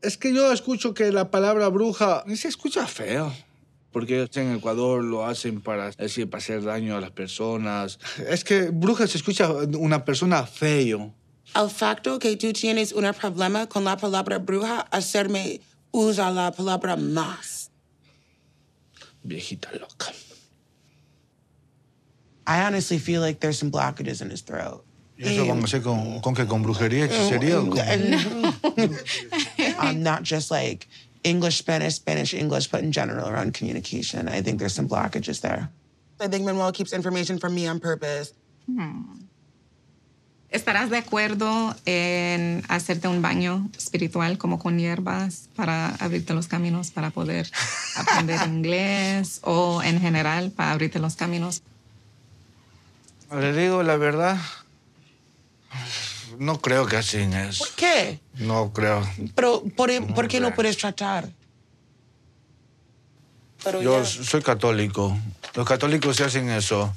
Es que yo escucho que la palabra bruja se escucha feo. Porque en Ecuador lo hacen para, decir, para hacer daño a las personas. Es que bruja se escucha una persona feo. Al facto que tú tienes un problema con la palabra bruja, hacerme usar la palabra más. Viejita loca. I honestly feel like there's some blockages in his throat. eso a eh, con, con ¿Con brujería, hechicería eh, eh, sería. um, not just like English, Spanish, Spanish, English, but in general around communication. I think there's some blockages there. I think Manuel keeps information from me on purpose. Hmm. ¿Estarás de acuerdo en hacerte un baño espiritual como con hierbas para abrirte los caminos para poder aprender inglés o en general para abrirte los caminos? Le digo la verdad, no creo que así es. ¿Por qué? No creo. Pero, ¿por, qué no puedes tratar? Yo soy católico. Los católicos se hacen eso.